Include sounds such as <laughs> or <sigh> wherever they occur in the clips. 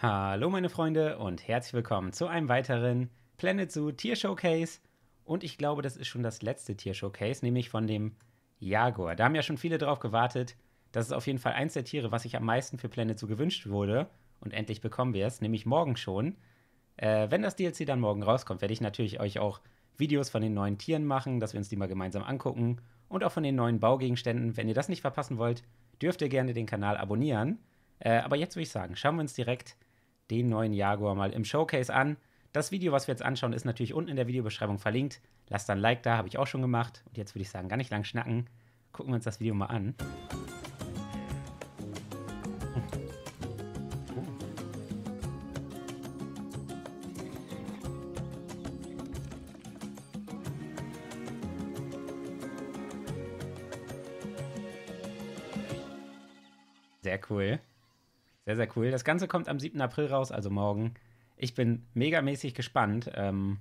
Hallo meine Freunde und herzlich willkommen zu einem weiteren Planet Zoo Tier Showcase. Und ich glaube, das ist schon das letzte Tier Showcase, nämlich von dem Jaguar. Da haben ja schon viele drauf gewartet. Das ist auf jeden Fall eins der Tiere, was ich am meisten für Planet Zoo gewünscht wurde. Und endlich bekommen wir es, nämlich morgen schon. Äh, wenn das DLC dann morgen rauskommt, werde ich natürlich euch auch Videos von den neuen Tieren machen, dass wir uns die mal gemeinsam angucken. Und auch von den neuen Baugegenständen. Wenn ihr das nicht verpassen wollt, dürft ihr gerne den Kanal abonnieren. Äh, aber jetzt würde ich sagen, schauen wir uns direkt an den neuen Jaguar mal im Showcase an. Das Video, was wir jetzt anschauen, ist natürlich unten in der Videobeschreibung verlinkt. Lasst ein Like da, habe ich auch schon gemacht. Und jetzt würde ich sagen, gar nicht lang schnacken. Gucken wir uns das Video mal an. Sehr cool. Sehr, sehr cool. Das Ganze kommt am 7. April raus, also morgen. Ich bin megamäßig gespannt. Ähm,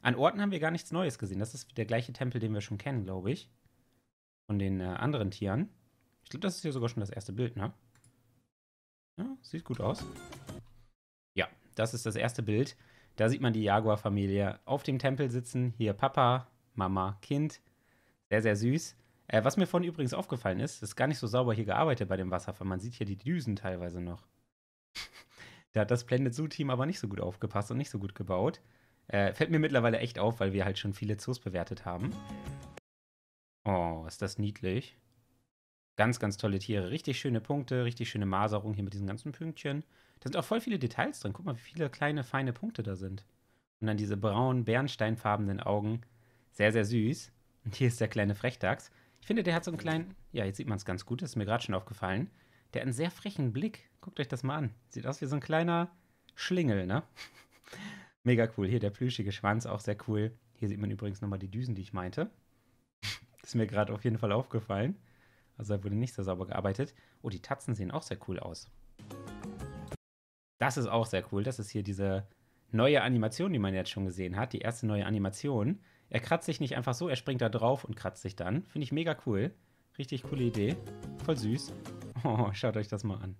an Orten haben wir gar nichts Neues gesehen. Das ist der gleiche Tempel, den wir schon kennen, glaube ich. Von den äh, anderen Tieren. Ich glaube, das ist hier sogar schon das erste Bild, ne? Ja, sieht gut aus. Ja, das ist das erste Bild. Da sieht man die Jaguar-Familie auf dem Tempel sitzen. Hier Papa, Mama, Kind. Sehr, sehr süß. Äh, was mir vorhin übrigens aufgefallen ist, ist gar nicht so sauber hier gearbeitet bei dem Wasserfall. Man sieht hier die Düsen teilweise noch. <laughs> da hat das Blended Zoo-Team aber nicht so gut aufgepasst und nicht so gut gebaut. Äh, fällt mir mittlerweile echt auf, weil wir halt schon viele Zoos bewertet haben. Oh, ist das niedlich. Ganz, ganz tolle Tiere. Richtig schöne Punkte, richtig schöne Maserung hier mit diesen ganzen Pünktchen. Da sind auch voll viele Details drin. Guck mal, wie viele kleine, feine Punkte da sind. Und dann diese braunen, bernsteinfarbenen Augen. Sehr, sehr süß. Und hier ist der kleine Frechdachs. Ich finde, der hat so einen kleinen. Ja, jetzt sieht man es ganz gut, das ist mir gerade schon aufgefallen. Der hat einen sehr frechen Blick. Guckt euch das mal an. Sieht aus wie so ein kleiner Schlingel, ne? <laughs> Mega cool. Hier der plüschige Schwanz, auch sehr cool. Hier sieht man übrigens nochmal die Düsen, die ich meinte. <laughs> ist mir gerade auf jeden Fall aufgefallen. Also da wurde nicht so sauber gearbeitet. Oh, die Tatzen sehen auch sehr cool aus. Das ist auch sehr cool. Das ist hier diese neue Animation, die man jetzt schon gesehen hat. Die erste neue Animation. Er kratzt sich nicht einfach so, er springt da drauf und kratzt sich dann. Finde ich mega cool. Richtig coole Idee. Voll süß. <laughs> Oh, schaut euch das mal an.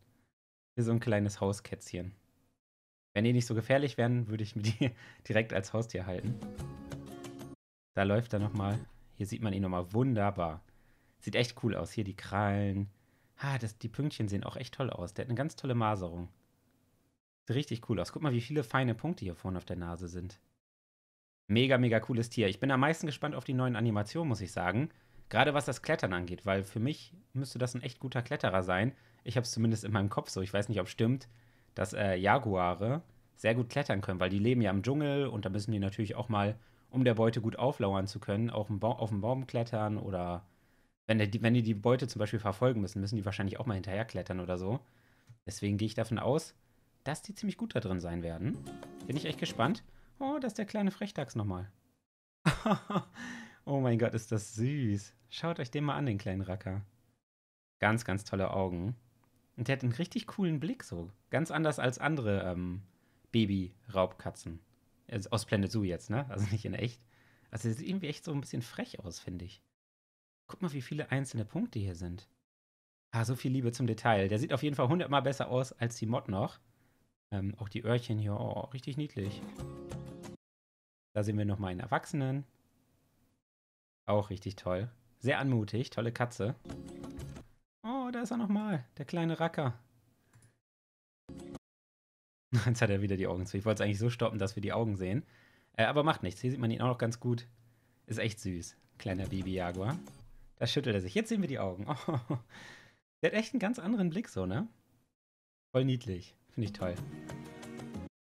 Wie so ein kleines Hauskätzchen. Wenn die nicht so gefährlich wären, würde ich mir die <laughs> direkt als Haustier halten. Da läuft er nochmal. Hier sieht man ihn nochmal wunderbar. Sieht echt cool aus. Hier die Krallen. Ah, das, die Pünktchen sehen auch echt toll aus. Der hat eine ganz tolle Maserung. Sieht richtig cool aus. Guck mal, wie viele feine Punkte hier vorne auf der Nase sind. Mega, mega cooles Tier. Ich bin am meisten gespannt auf die neuen Animationen, muss ich sagen. Gerade was das Klettern angeht, weil für mich müsste das ein echt guter Kletterer sein. Ich habe es zumindest in meinem Kopf so. Ich weiß nicht, ob es stimmt, dass äh, Jaguare sehr gut klettern können, weil die leben ja im Dschungel und da müssen die natürlich auch mal, um der Beute gut auflauern zu können, auch auf den Baum klettern oder wenn, der, wenn die die Beute zum Beispiel verfolgen müssen, müssen die wahrscheinlich auch mal hinterher klettern oder so. Deswegen gehe ich davon aus, dass die ziemlich gut da drin sein werden. Bin ich echt gespannt. Oh, das ist der kleine Frechdachs nochmal. <laughs> oh mein Gott, ist das süß. Schaut euch den mal an, den kleinen Racker. Ganz, ganz tolle Augen. Und der hat einen richtig coolen Blick so. Ganz anders als andere ähm, Baby-Raubkatzen. Also aus Planet Zoo jetzt, ne? Also nicht in echt. Also der sieht irgendwie echt so ein bisschen frech aus, finde ich. Guck mal, wie viele einzelne Punkte hier sind. Ah, so viel Liebe zum Detail. Der sieht auf jeden Fall hundertmal besser aus als die Mod noch. Ähm, auch die Öhrchen hier, oh, richtig niedlich. Da sehen wir nochmal einen Erwachsenen. Auch richtig toll. Sehr anmutig, tolle Katze. Oh, da ist er nochmal, der kleine Racker. <laughs> Jetzt hat er wieder die Augen zu. Ich wollte es eigentlich so stoppen, dass wir die Augen sehen. Äh, aber macht nichts, hier sieht man ihn auch noch ganz gut. Ist echt süß, kleiner Baby-Jaguar. Da schüttelt er sich. Jetzt sehen wir die Augen. <laughs> Oh, der hat echt einen ganz anderen Blick so, ne? Voll niedlich. Finde ich toll.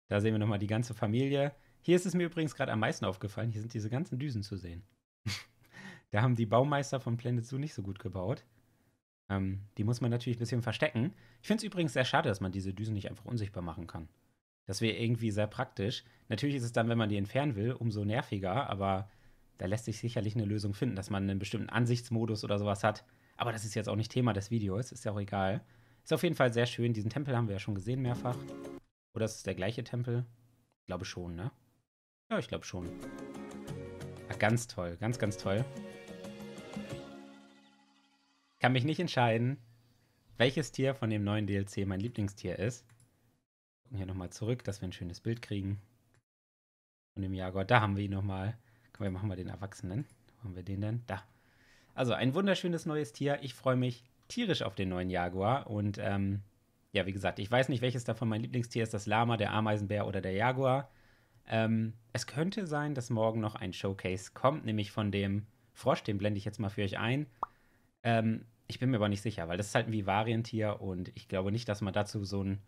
Da sehen wir nochmal die ganze Familie. Hier ist es mir übrigens gerade am meisten aufgefallen, hier sind diese ganzen Düsen zu sehen. <laughs> da haben die Baumeister von Planet Zoo nicht so gut gebaut. Ähm, die muss man natürlich ein bisschen verstecken. Ich finde es übrigens sehr schade, dass man diese Düsen nicht einfach unsichtbar machen kann. Das wäre irgendwie sehr praktisch. Natürlich ist es dann, wenn man die entfernen will, umso nerviger, aber da lässt sich sicherlich eine Lösung finden, dass man einen bestimmten Ansichtsmodus oder sowas hat. Aber das ist jetzt auch nicht Thema des Videos, ist ja auch egal. Ist auf jeden Fall sehr schön. Diesen Tempel haben wir ja schon gesehen mehrfach. Oder ist es der gleiche Tempel? Ich glaube schon, ne? Ja, ich glaube schon. Ah, ganz toll, ganz, ganz toll. Ich Kann mich nicht entscheiden, welches Tier von dem neuen DLC mein Lieblingstier ist. Gucken hier nochmal zurück, dass wir ein schönes Bild kriegen. Von dem Jaguar. Da haben wir ihn nochmal. Komm, wir machen mal den Erwachsenen. Wo haben wir den denn? Da. Also ein wunderschönes neues Tier. Ich freue mich tierisch auf den neuen Jaguar. Und ähm, ja, wie gesagt, ich weiß nicht, welches davon mein Lieblingstier ist. Das Lama, der Ameisenbär oder der Jaguar. Ähm, es könnte sein, dass morgen noch ein Showcase kommt, nämlich von dem Frosch, den blende ich jetzt mal für euch ein. Ähm, ich bin mir aber nicht sicher, weil das ist halt ein Vivarientier und ich glaube nicht, dass man dazu so ein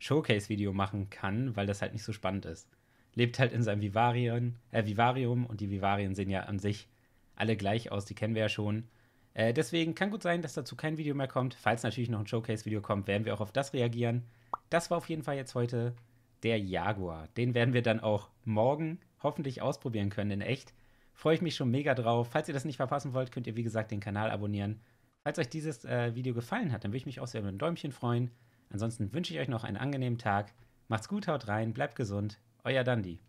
Showcase-Video machen kann, weil das halt nicht so spannend ist. Lebt halt in seinem Vivarien, äh, Vivarium und die Vivarien sehen ja an sich alle gleich aus, die kennen wir ja schon. Äh, deswegen kann gut sein, dass dazu kein Video mehr kommt. Falls natürlich noch ein Showcase-Video kommt, werden wir auch auf das reagieren. Das war auf jeden Fall jetzt heute der Jaguar. Den werden wir dann auch morgen hoffentlich ausprobieren können in echt. Freue ich mich schon mega drauf. Falls ihr das nicht verpassen wollt, könnt ihr wie gesagt den Kanal abonnieren. Falls euch dieses äh, Video gefallen hat, dann würde ich mich auch sehr über ein Däumchen freuen. Ansonsten wünsche ich euch noch einen angenehmen Tag. Macht's gut, haut rein, bleibt gesund. Euer Dandy.